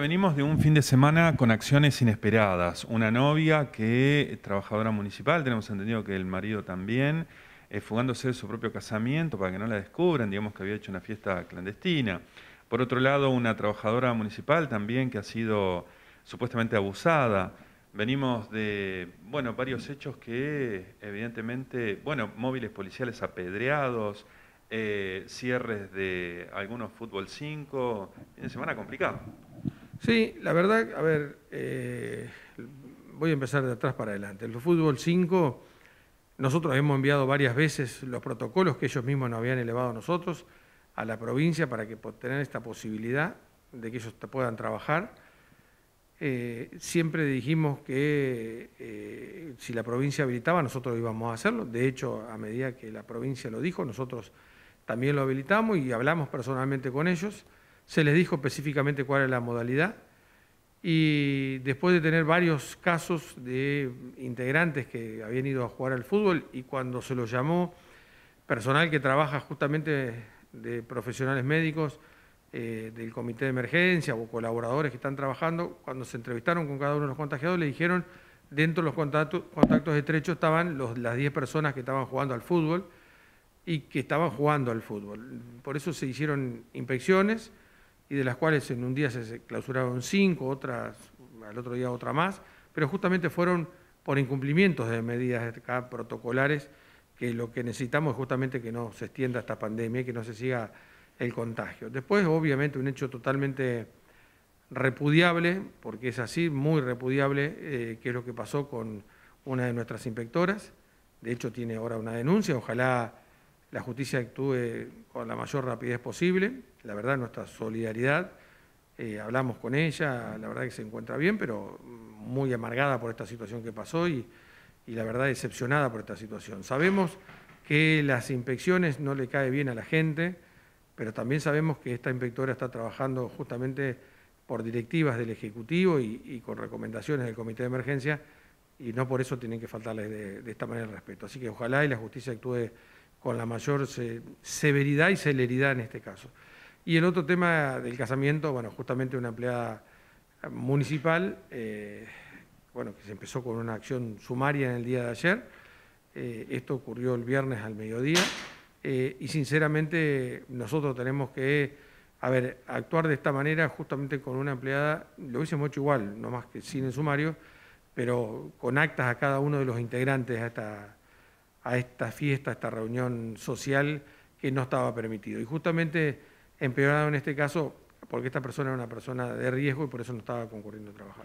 venimos de un fin de semana con acciones inesperadas. Una novia que es trabajadora municipal, tenemos entendido que el marido también, eh, fugándose de su propio casamiento para que no la descubran, digamos que había hecho una fiesta clandestina. Por otro lado, una trabajadora municipal también que ha sido supuestamente abusada. Venimos de, bueno, varios hechos que evidentemente, bueno, móviles policiales apedreados, eh, cierres de algunos fútbol 5, fin de semana complicado. Sí, la verdad, a ver, eh, voy a empezar de atrás para adelante. El fútbol 5, nosotros hemos enviado varias veces los protocolos que ellos mismos nos habían elevado a nosotros, a la provincia, para que tener esta posibilidad de que ellos puedan trabajar. Eh, siempre dijimos que eh, si la provincia habilitaba, nosotros íbamos a hacerlo. De hecho, a medida que la provincia lo dijo, nosotros también lo habilitamos y hablamos personalmente con ellos se les dijo específicamente cuál era la modalidad y después de tener varios casos de integrantes que habían ido a jugar al fútbol y cuando se los llamó personal que trabaja justamente de profesionales médicos eh, del comité de emergencia o colaboradores que están trabajando, cuando se entrevistaron con cada uno de los contagiados le dijeron dentro de los contactos, estrechos estaban las 10 personas que estaban jugando al fútbol y que estaban jugando al fútbol. Por eso se hicieron inspecciones y de las cuales en un día se clausuraron cinco, otras al otro día otra más, pero justamente fueron por incumplimientos de medidas protocolares que lo que necesitamos es justamente que no se extienda esta pandemia y que no se siga el contagio. Después, obviamente, un hecho totalmente repudiable, porque es así, muy repudiable, eh, que es lo que pasó con una de nuestras inspectoras. De hecho, tiene ahora una denuncia. Ojalá la justicia actúe con la mayor rapidez posible la verdad, nuestra solidaridad. Eh, hablamos con ella, la verdad que se encuentra bien, pero muy amargada por esta situación que pasó y, la verdad decepcionada por esta situación. Sabemos que las inspecciones no le cae bien a la gente, pero también sabemos que esta inspectora está trabajando justamente por directivas del Ejecutivo y, con recomendaciones del Comité de Emergencia y no por eso tienen que faltarles de, de, esta manera el respeto. Así que ojalá y la justicia actúe con la mayor severidad y celeridad en este caso. Y el otro tema del casamiento, bueno, justamente una empleada municipal, eh, bueno, que se empezó con una acción sumaria en el día de ayer. Eh, esto ocurrió el viernes al mediodía. Eh, y sinceramente nosotros tenemos que, a ver, actuar de esta manera justamente con una empleada, lo hice mucho igual, no más que sin el sumario, pero con actas a cada uno de los integrantes a esta, a esta fiesta, a esta reunión social que no estaba permitido. Y justamente empeorado en este caso porque esta persona era una persona de riesgo y por eso no estaba concurriendo a trabajar.